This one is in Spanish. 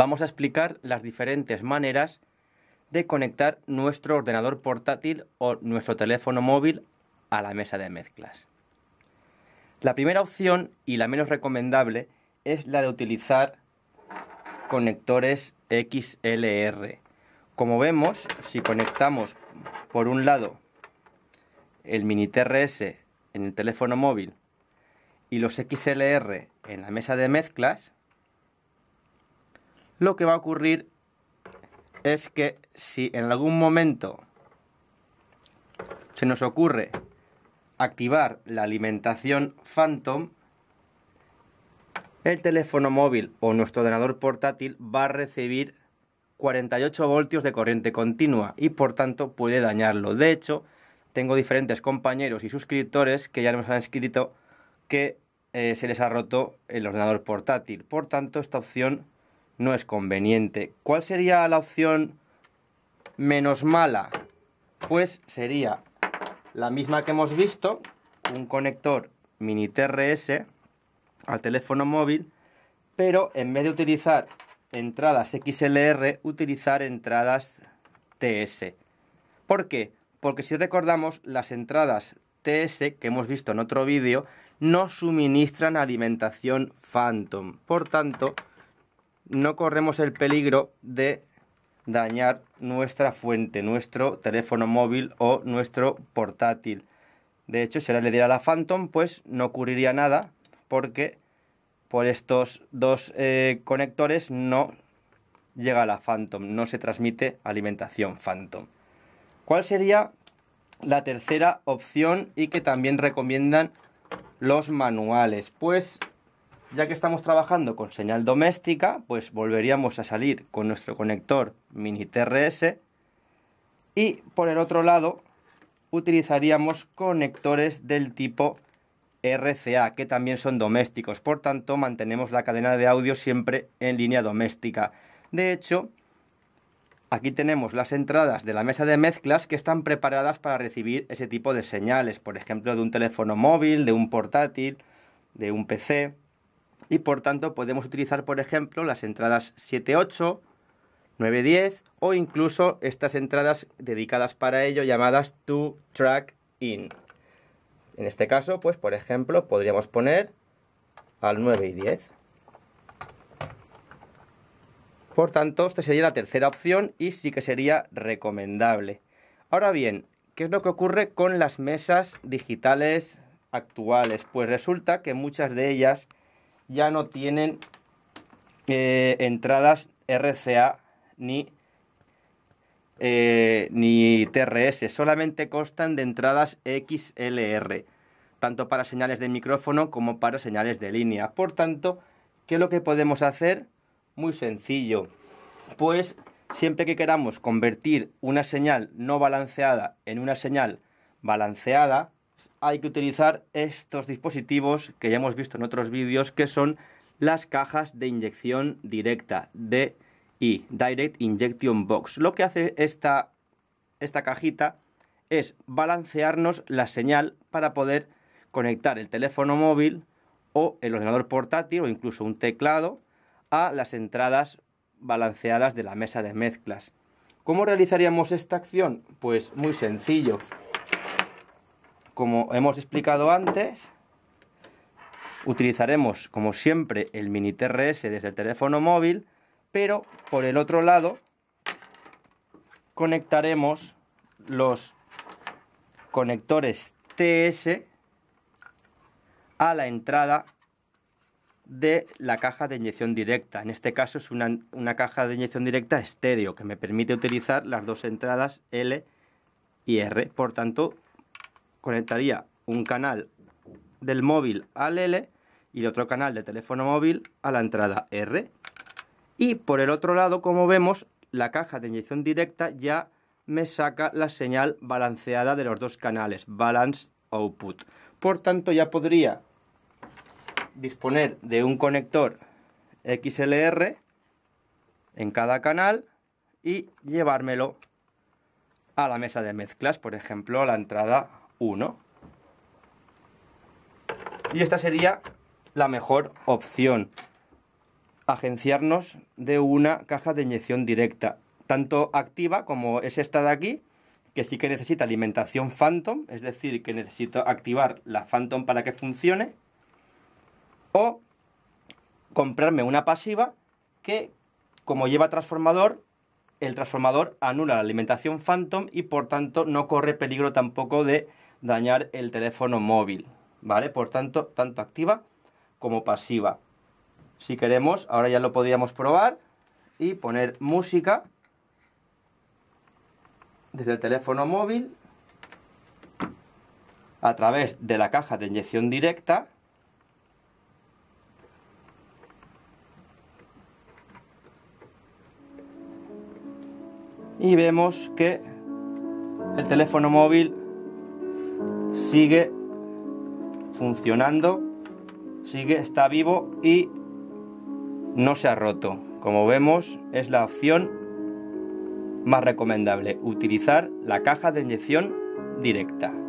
Vamos a explicar las diferentes maneras de conectar nuestro ordenador portátil o nuestro teléfono móvil a la mesa de mezclas. La primera opción y la menos recomendable es la de utilizar conectores XLR. Como vemos, si conectamos por un lado el mini TRS en el teléfono móvil y los XLR en la mesa de mezclas, lo que va a ocurrir es que si en algún momento se nos ocurre activar la alimentación Phantom, el teléfono móvil o nuestro ordenador portátil va a recibir 48 voltios de corriente continua y por tanto puede dañarlo. De hecho, tengo diferentes compañeros y suscriptores que ya nos han escrito que eh, se les ha roto el ordenador portátil. Por tanto, esta opción no es conveniente. ¿Cuál sería la opción menos mala? Pues sería la misma que hemos visto, un conector mini TRS al teléfono móvil, pero en vez de utilizar entradas XLR, utilizar entradas TS. ¿Por qué? Porque si recordamos, las entradas TS que hemos visto en otro vídeo no suministran alimentación Phantom. Por tanto, no corremos el peligro de dañar nuestra fuente, nuestro teléfono móvil o nuestro portátil. De hecho, si ahora le diera la Phantom, pues no ocurriría nada porque por estos dos eh, conectores no llega la Phantom, no se transmite alimentación Phantom. ¿Cuál sería la tercera opción y que también recomiendan los manuales? Pues ya que estamos trabajando con señal doméstica, pues volveríamos a salir con nuestro conector mini TRS y por el otro lado utilizaríamos conectores del tipo RCA, que también son domésticos. Por tanto, mantenemos la cadena de audio siempre en línea doméstica. De hecho, aquí tenemos las entradas de la mesa de mezclas que están preparadas para recibir ese tipo de señales, por ejemplo, de un teléfono móvil, de un portátil, de un PC y por tanto podemos utilizar, por ejemplo, las entradas 7-8, 9-10 o incluso estas entradas dedicadas para ello llamadas to track in. En este caso, pues por ejemplo, podríamos poner al 9 y 10. Por tanto, esta sería la tercera opción y sí que sería recomendable. Ahora bien, ¿qué es lo que ocurre con las mesas digitales actuales? Pues resulta que muchas de ellas ya no tienen eh, entradas RCA ni, eh, ni TRS, solamente constan de entradas XLR, tanto para señales de micrófono como para señales de línea. Por tanto, ¿qué es lo que podemos hacer? Muy sencillo, pues siempre que queramos convertir una señal no balanceada en una señal balanceada, hay que utilizar estos dispositivos que ya hemos visto en otros vídeos, que son las cajas de inyección directa, DI, Direct Injection Box. Lo que hace esta, esta cajita es balancearnos la señal para poder conectar el teléfono móvil o el ordenador portátil o incluso un teclado a las entradas balanceadas de la mesa de mezclas. ¿Cómo realizaríamos esta acción? Pues muy sencillo como hemos explicado antes, utilizaremos como siempre el mini TRS desde el teléfono móvil, pero por el otro lado conectaremos los conectores TS a la entrada de la caja de inyección directa. En este caso es una, caja de inyección directa estéreo que me permite utilizar las dos entradas L y R. Por tanto, conectaría un canal del móvil al L y el otro canal de teléfono móvil a la entrada R. Y por el otro lado, como vemos, la caja de inyección directa ya me saca la señal balanceada de los dos canales, balance output. Por tanto, ya podría disponer de un conector XLR en cada canal y llevármelo a la mesa de mezclas, por ejemplo, a la entrada 1. Y esta sería la mejor opción. Agenciarnos de una caja de inyección directa, tanto activa como es esta de aquí, que sí que necesita alimentación Phantom, es decir, que necesito activar la Phantom para que funcione, o comprarme una pasiva que, como lleva transformador, el transformador anula la alimentación Phantom y por tanto no corre peligro tampoco de dañar el teléfono móvil, ¿vale? Por tanto, tanto activa como pasiva. Si queremos, ahora ya lo podríamos probar y poner música desde el teléfono móvil a través de la caja de inyección directa y vemos que el teléfono móvil sigue funcionando, sigue, está vivo y no se ha roto. Como vemos, es la opción más recomendable, utilizar la caja de inyección directa.